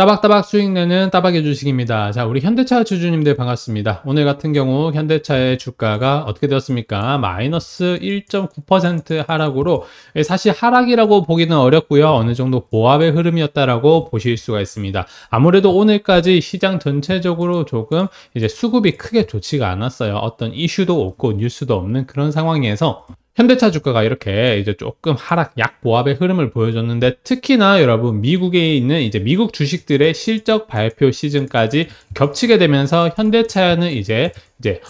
따박따박 수익 내는 따박의 주식입니다. 자, 우리 현대차 주주님들 반갑습니다. 오늘 같은 경우 현대차의 주가가 어떻게 되었습니까? 마이너스 1.9% 하락으로 사실 하락이라고 보기는 어렵고요. 어느 정도 보합의 흐름이었다라고 보실 수가 있습니다. 아무래도 오늘까지 시장 전체적으로 조금 이제 수급이 크게 좋지가 않았어요. 어떤 이슈도 없고 뉴스도 없는 그런 상황에서 현대차 주가가 이렇게 이제 조금 하락 약 보합의 흐름을 보여줬는데 특히나 여러분 미국에 있는 이제 미국 주식들의 실적 발표 시즌까지 겹치게 되면서 현대차는 이제 이제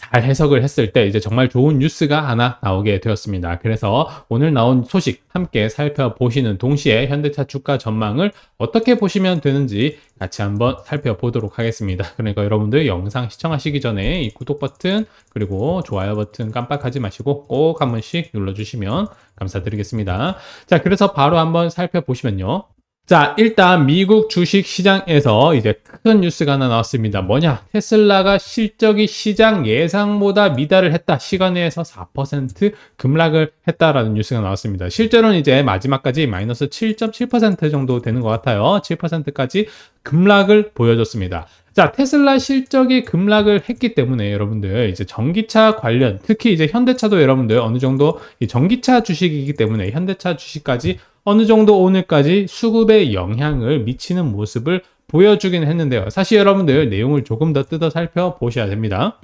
잘 해석을 했을 때 이제 정말 좋은 뉴스가 하나 나오게 되었습니다. 그래서 오늘 나온 소식 함께 살펴보시는 동시에 현대차 주가 전망을 어떻게 보시면 되는지 같이 한번 살펴보도록 하겠습니다. 그러니까 여러분들 영상 시청하시기 전에 이 구독 버튼 그리고 좋아요 버튼 깜빡하지 마시고 꼭 한 번씩 눌러주시면 감사드리겠습니다. 자, 그래서 바로 한번 살펴보시면요. 자, 일단 미국 주식 시장에서 이제 큰 뉴스가 하나 나왔습니다. 뭐냐? 테슬라가 실적이 시장 예상보다 미달을 했다. 시간에서 4% 급락을 했다라는 뉴스가 나왔습니다. 실제로는 이제 마지막까지 마이너스 7.7% 정도 되는 것 같아요. 7%까지 급락을 보여줬습니다. 자, 테슬라 실적이 급락을 했기 때문에 여러분들 이제 전기차 관련 특히 이제 현대차도 여러분들 어느 정도 이 전기차 주식이기 때문에 현대차 주식까지 어느 정도 오늘까지 수급에 영향을 미치는 모습을 보여주긴 했는데요. 사실 여러분들 내용을 조금 더 뜯어 살펴보셔야 됩니다.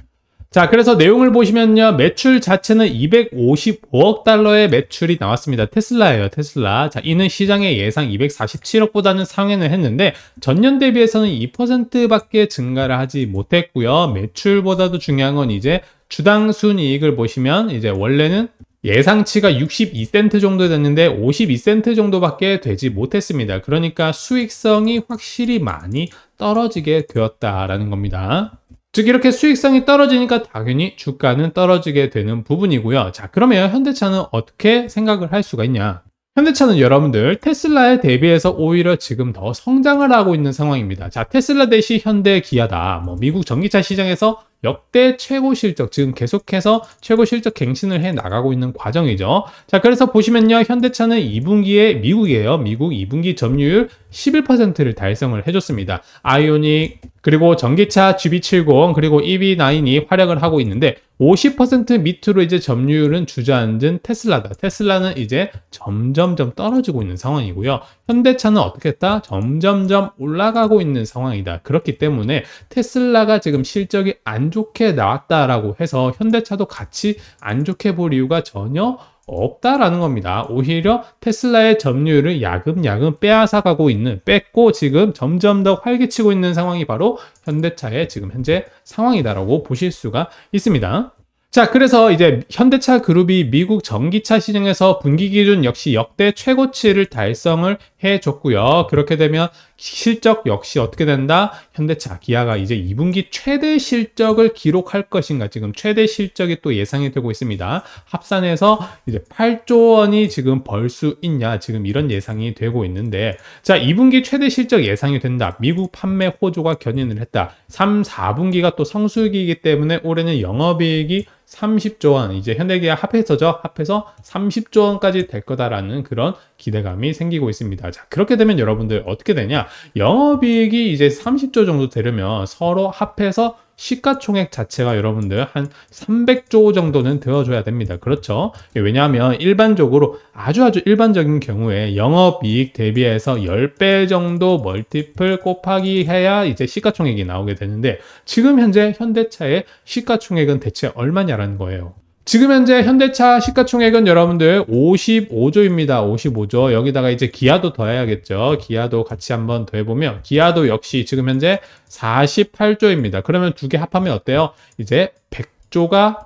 자 그래서 내용을 보시면요 매출 자체는 255억 달러의 매출이 나왔습니다 테슬라예요 테슬라 자 이는 시장의 예상 247억보다는 상회는 했는데 전년 대비해서는 2% 밖에 증가를 하지 못했고요 매출보다도 중요한 건 이제 주당 순이익을 보시면 이제 원래는 예상치가 62센트 정도 됐는데 52센트 정도밖에 되지 못했습니다. 그러니까 수익성이 확실히 많이 떨어지게 되었다라는 겁니다. 즉 이렇게 수익성이 떨어지니까 당연히 주가는 떨어지게 되는 부분이고요. 자 그러면 현대차는 어떻게 생각을 할 수가 있냐? 현대차는 여러분들 테슬라에 대비해서 오히려 지금 더 성장을 하고 있는 상황입니다. 자 테슬라 대시 현대 기아다. 뭐 미국 전기차 시장에서 역대 최고 실적, 지금 계속해서 최고 실적 갱신을 해 나가고 있는 과정이죠. 자, 그래서 보시면요. 현대차는 2분기에 미국이에요. 미국 2분기 점유율 11%를 달성을 해줬습니다. 아이오닉, 그리고 전기차 GB70 그리고 EV9이 활약을 하고 있는데 50% 밑으로 이제 점유율은 주저앉은 테슬라다. 테슬라는 이제 점점점 떨어지고 있는 상황이고요. 현대차는 어떻게 했다? 점점점 올라가고 있는 상황이다. 그렇기 때문에 테슬라가 지금 실적이 안 좋게 나왔다라고 해서 현대차도 같이 안 좋게 볼 이유가 전혀 없다라는 겁니다. 오히려 테슬라의 점유율을 야금야금 빼앗아가고 있는, 뺏고 지금 점점 더활기치고 있는 상황이 바로 현대차의 지금 현재 상황이다라고 보실 수가 있습니다. 자, 그래서 이제 현대차 그룹이 미국 전기차 시장에서 분기 기준 역시 역대 최고치를 달성을 해줬고요. 그렇게 되면 실적 역시 어떻게 된다? 현대차, 기아가 이제 2분기 최대 실적을 기록할 것인가? 지금 최대 실적이 또 예상이 되고 있습니다. 합산해서 이제 8조 원이 지금 벌 수 있냐? 지금 이런 예상이 되고 있는데 자, 2분기 최대 실적 예상이 된다. 미국 판매 호조가 견인을 했다. 3, 4분기가 또 성수기이기 때문에 올해는 영업이익이 30조 원, 이제 현대기아 합해서죠. 합해서 30조 원까지 될 거다라는 그런 기대감이 생기고 있습니다. 자, 그렇게 되면 여러분들 어떻게 되냐? 영업이익이 이제 30조 정도 되려면 서로 합해서 시가총액 자체가 여러분들 한 300조 정도는 되어줘야 됩니다. 그렇죠? 예, 왜냐하면 일반적으로 아주 아주 일반적인 경우에 영업이익 대비해서 10배 정도 멀티플 곱하기 해야 이제 시가총액이 나오게 되는데 지금 현재 현대차의 시가총액은 대체 얼마냐라는 거예요. 지금 현재 현대차 시가총액은 여러분들 55조입니다. 55조. 여기다가 이제 기아도 더해야겠죠. 기아도 같이 한번 더해보면 기아도 역시 지금 현재 48조입니다. 그러면 두 개 합하면 어때요? 이제 100조가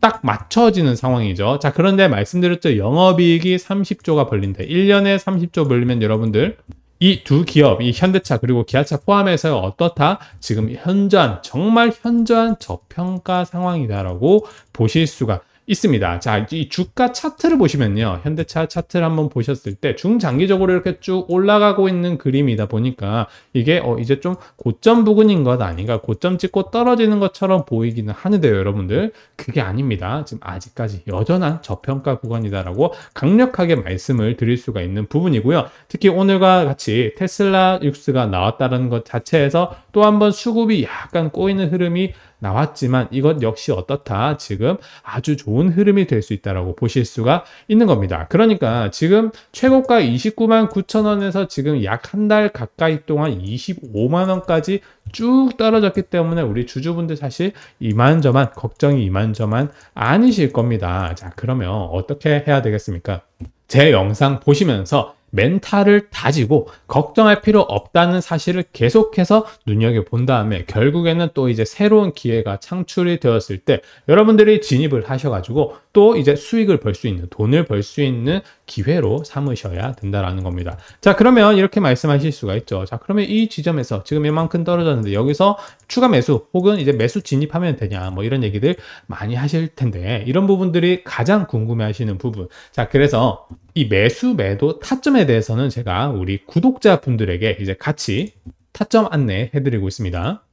딱 맞춰지는 상황이죠. 자, 그런데 말씀드렸죠. 영업이익이 30조가 벌린대 1년에 30조 벌리면 여러분들 이두 기업, 이 현대차 그리고 기아차 포함해서 어떻다? 지금 현저한 정말 현저한 저평가 상황이다라고 보실 수가 있습니다. 자, 이 주가 차트를 보시면요. 현대차 차트를 한번 보셨을 때 중장기적으로 이렇게 쭉 올라가고 있는 그림이다 보니까 이게 어 이제 좀 고점 부근인 것 아닌가 고점 찍고 떨어지는 것처럼 보이기는 하는데요, 여러분들. 그게 아닙니다. 지금 아직까지 여전한 저평가 구간이다라고 강력하게 말씀을 드릴 수가 있는 부분이고요. 특히 오늘과 같이 테슬라 육스가 나왔다는 것 자체에서 또한번 수급이 약간 꼬이는 흐름이 나왔지만 이것 역시 어떻다. 지금 아주 좋은 좋은 흐름이 될 수 있다라고 보실 수가 있는 겁니다. 그러니까 지금 최고가 29만 9천 원에서 지금 약 한 달 가까이 동안 25만 원까지 쭉 떨어졌기 때문에 우리 주주분들 사실 이만저만 걱정이 이만저만 아니실 겁니다. 자, 그러면 어떻게 해야 되겠습니까? 제 영상 보시면서 멘탈을 다지고 걱정할 필요 없다는 사실을 계속해서 눈여겨본 다음에 결국에는 또 이제 새로운 기회가 창출이 되었을 때 여러분들이 진입을 하셔가지고 또 이제 수익을 벌 수 있는 돈을 벌 수 있는 기회로 삼으셔야 된다라는 겁니다. 자 그러면 이렇게 말씀하실 수가 있죠. 자 그러면 이 지점에서 지금 이만큼 떨어졌는데 여기서 추가 매수 혹은 이제 매수 진입하면 되냐 뭐 이런 얘기들 많이 하실 텐데 이런 부분들이 가장 궁금해하시는 부분. 자 그래서 이 매수 매도 타점에 부분에 대해서는 제가 우리 구독자분들에게 이제 같이 타점 안내해 드리고 있습니다.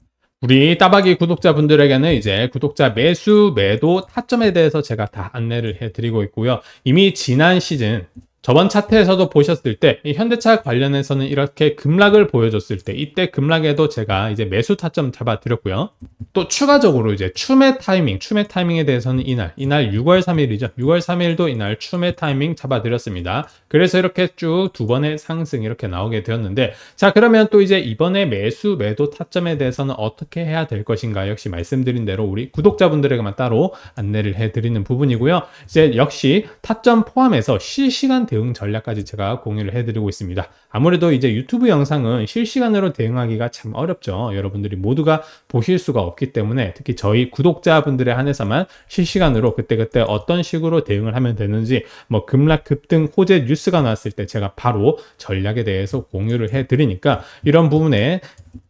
우리 따박이 구독자분들에게는 이제 구독자 매수, 매도, 타점에 대해서 제가 다 안내를 해 드리고 있고요. 이미 지난 시즌 저번 차트에서도 보셨을 때 현대차 관련해서는 이렇게 급락을 보여줬을 때 이때 급락에도 제가 이제 매수 타점 잡아드렸고요. 또 추가적으로 이제 추매 타이밍, 추매 타이밍에 대해서는 이날, 이날 6월 3일이죠. 6월 3일도 이날 추매 타이밍 잡아드렸습니다. 그래서 이렇게 쭉 두 번의 상승 이렇게 나오게 되었는데 자 그러면 또 이제 이번에 매수 매도 타점에 대해서는 어떻게 해야 될 것인가 역시 말씀드린 대로 우리 구독자분들에게만 따로 안내를 해드리는 부분이고요. 이제 역시 타점 포함해서 실시간 대응 전략까지 제가 공유를 해드리고 있습니다. 아무래도 이제 유튜브 영상은 실시간으로 대응하기가 참 어렵죠. 여러분들이 모두가 보실 수가 없기 때문에 특히 저희 구독자분들에 한해서만 실시간으로 그때그때 어떤 식으로 대응을 하면 되는지 뭐 급락 급등 호재 뉴스가 나왔을 때 제가 바로 전략에 대해서 공유를 해드리니까 이런 부분에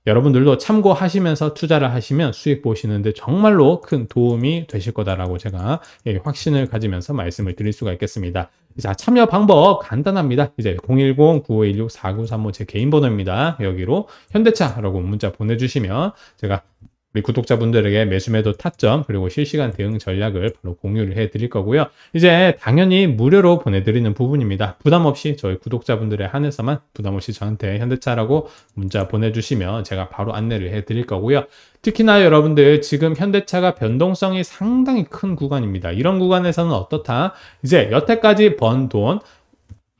여러분들도 참고하시면서 투자를 하시면 수익 보시는데 정말로 큰 도움이 되실 거다라고 제가 예, 확신을 가지면서 말씀을 드릴 수가 있겠습니다. 자, 참여 방법 간단합니다. 이제 010-9516-4935 제 개인 번호입니다. 여기로 현대차라고 문자 보내주시면 제가 우리 구독자분들에게 매수매도 타점 그리고 실시간 대응 전략을 바로 공유를 해드릴 거고요. 이제 당연히 무료로 보내드리는 부분입니다. 부담 없이 저희 구독자분들에 한해서만 부담 없이 저한테 현대차라고 문자 보내주시면 제가 바로 안내를 해드릴 거고요. 특히나 여러분들 지금 현대차가 변동성이 상당히 큰 구간입니다. 이런 구간에서는 어떻다? 이제 여태까지 번돈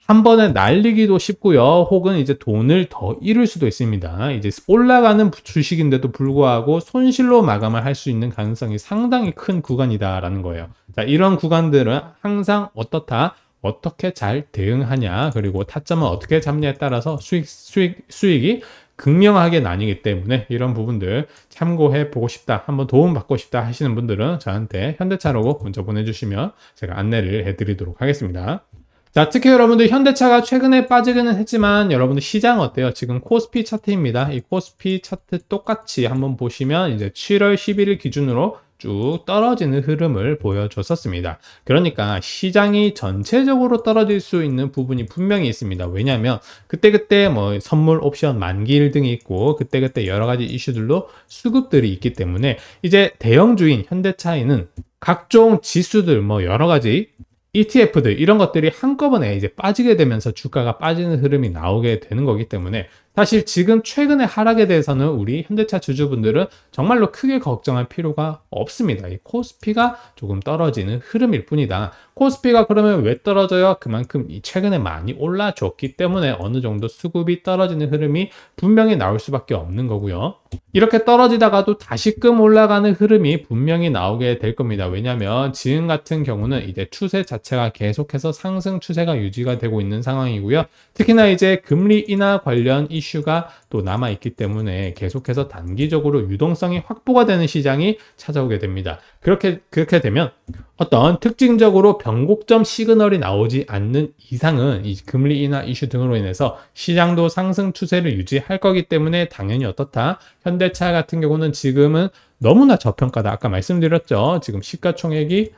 한 번에 날리기도 쉽고요. 혹은 이제 돈을 더 잃을 수도 있습니다. 이제 올라가는 주식인데도 불구하고 손실로 마감을 할 수 있는 가능성이 상당히 큰 구간이다라는 거예요. 자, 이런 구간들은 항상 어떻다? 어떻게 잘 대응하냐 그리고 타점은 어떻게 잡냐에 따라서 수익 수익 수익이 극명하게 나뉘기 때문에 이런 부분들 참고해 보고 싶다 한번 도움 받고 싶다 하시는 분들은 저한테 현대차로 먼저 보내주시면 제가 안내를 해드리도록 하겠습니다. 자, 특히 여러분들 현대차가 최근에 빠지기는 했지만 여러분들 시장 어때요? 지금 코스피 차트입니다. 이 코스피 차트 똑같이 한번 보시면 이제 7월 11일 기준으로 쭉 떨어지는 흐름을 보여줬었습니다. 그러니까 시장이 전체적으로 떨어질 수 있는 부분이 분명히 있습니다. 왜냐하면 그때그때 뭐 선물 옵션 만기일 등이 있고 그때그때 여러 가지 이슈들로 수급들이 있기 때문에 이제 대형주인 현대차에는 각종 지수들 뭐 여러 가지 ETF들 이런 것들이 한꺼번에 이제 빠지게 되면서 주가가 빠지는 흐름이 나오게 되는 거기 때문에 사실 지금 최근의 하락에 대해서는 우리 현대차 주주분들은 정말로 크게 걱정할 필요가 없습니다. 이 코스피가 조금 떨어지는 흐름일 뿐이다. 코스피가 그러면 왜 떨어져요? 그만큼 최근에 많이 올라줬기 때문에 어느 정도 수급이 떨어지는 흐름이 분명히 나올 수밖에 없는 거고요. 이렇게 떨어지다가도 다시금 올라가는 흐름이 분명히 나오게 될 겁니다. 왜냐하면 지금 같은 경우는 이제 추세 자체가 계속해서 상승 추세가 유지가 되고 있는 상황이고요. 특히나 이제 금리 인하 관련 이 이슈가 또 남아있기 때문에 계속해서 단기적으로 유동성이 확보가 되는 시장이 찾아오게 됩니다. 그렇게, 그렇게 되면 어떤 특징적으로 변곡점 시그널이 나오지 않는 이상은 금리 인하 이슈 등으로 인해서 시장도 상승 추세를 유지할 거기 때문에 당연히 어떻다. 현대차 같은 경우는 지금은 너무나 저평가다. 아까 말씀드렸죠. 지금 시가총액이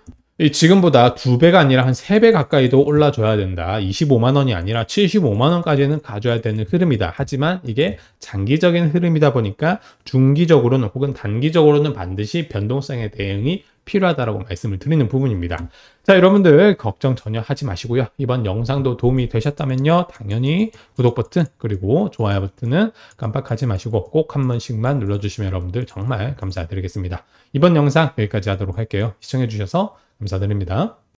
지금보다 두 배가 아니라 한 세 배 가까이도 올라줘야 된다. 25만 원이 아니라 75만 원까지는 가져야 되는 흐름이다. 하지만 이게 장기적인 흐름이다 보니까 중기적으로는 혹은 단기적으로는 반드시 변동성의 대응이 필요하다고 말씀을 드리는 부분입니다. 자, 여러분들 걱정 전혀 하지 마시고요. 이번 영상도 도움이 되셨다면요. 당연히 구독 버튼 그리고 좋아요 버튼은 깜빡하지 마시고 꼭 한 번씩만 눌러주시면 여러분들 정말 감사드리겠습니다. 이번 영상 여기까지 하도록 할게요. 시청해주셔서 감사드립니다.